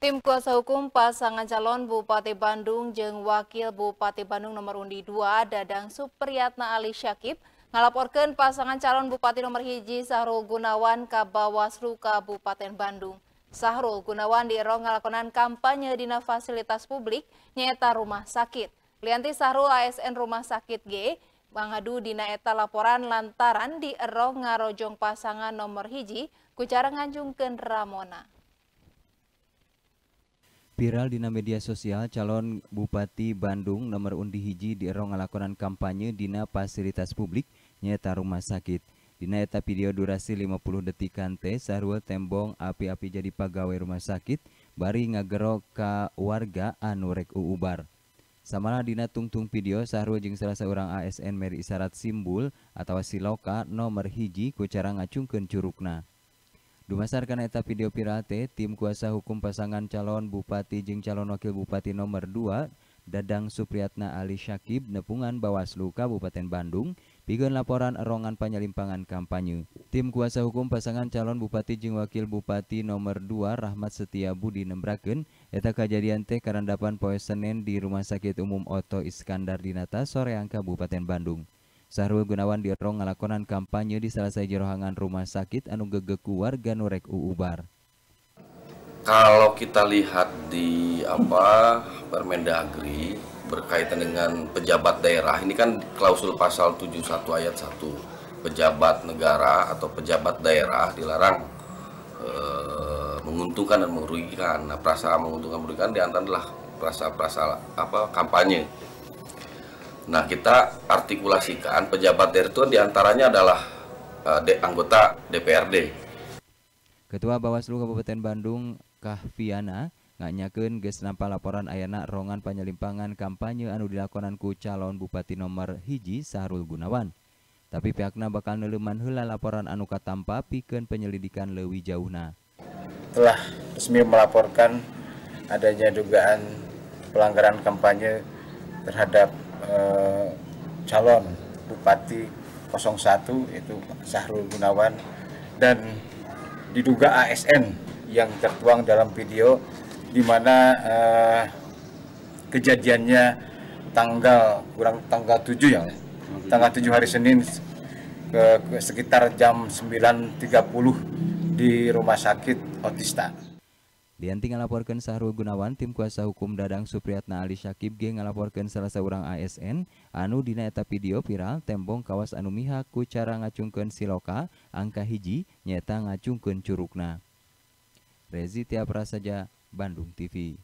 Tim kuasa hukum pasangan calon Bupati Bandung jeng Wakil Bupati Bandung nomor undi 2 Dadang Supriyatna Ali Syakib ngalaporkan pasangan calon Bupati nomor hiji Sahrul Gunawan ke Bawaslu Kabupaten Bandung. Sahrul Gunawan di erong ngalakonan kampanye dina fasilitas publik nyeta rumah sakit. Lianti Sahrul ASN Rumah Sakit G Bangadu dina eta laporan lantaran di erong ngarojong pasangan nomor hiji kucara cara Ramona. Viral di media sosial calon Bupati Bandung nomor undi hiji di erong ngalakonan kampanye dina fasilitas publik nyata rumah sakit. Dina eta video durasi 50 detik kante sarwa tembong api-api jadi pegawai rumah sakit bari ngagerok ke warga anurek uubar. Samalah dina tungtung video sarwa jeng salah seorang ASN Meri Isarat Simbul atau Siloka nomor hiji kucara cara kencurukna. curugna. Dumasarkan eta video pirate, tim kuasa hukum pasangan calon bupati jing calon wakil bupati nomor 2, Dadang Supriyatna Ali Syakib, nepungan Bawaslu Kabupaten Bandung, bingung laporan erongan penyelimpangan kampanye. Tim kuasa hukum pasangan calon bupati jing wakil bupati nomor 2 Rahmat Setia Budi nembrakeun eta teh karandapan poe Senin di Rumah Sakit Umum Oto Iskandar Dinata Soreang Kabupaten Bandung. Sahrul Gunawan Diro ngalakonan kampanye di salah satu jerohangan rumah sakit anu gegeku warga nurek uubar. Kalau kita lihat di apa Permendagri berkaitan dengan pejabat daerah ini kan klausul pasal 71 ayat 1 pejabat negara atau pejabat daerah dilarang e, menguntungkan dan merugikan. Nah, perasaan menguntungkan merugikan diantara adalah perasaan perasaan apa kampanye Nah, kita artikulasikan pejabat daerah itu diantaranya adalah uh, eh, de anggota DPRD. Ketua Bawaslu Kabupaten Bandung Kahviana nganyakeun geus nampa laporan ayana rongan penyelimpangan kampanye anu dilakonan ku calon bupati nomor hiji Sahrul Gunawan. Tapi pihakna bakal neleman heula laporan anu katampa pikeun penyelidikan leuwih jauhna. Telah resmi melaporkan adanya dugaan pelanggaran kampanye terhadap eh, calon Bupati 01 itu Sahrul Gunawan dan diduga ASN yang tertuang dalam video di mana eh, kejadiannya tanggal kurang tanggal 7 ya tanggal 7 hari Senin ke, ke sekitar jam 9.30 di rumah sakit Otista. Dianti ngelaporkan Sahrul Gunawan tim kuasa hukum Dadang Supriyatna Ali Syakib G ngelaporkan salah seorang ASN anu dina eta video viral tembong kawas anu ku cara ngacungkan siloka angka hiji nyata ngacungkan curugna. Rezi Tiap Prasaja, Bandung TV.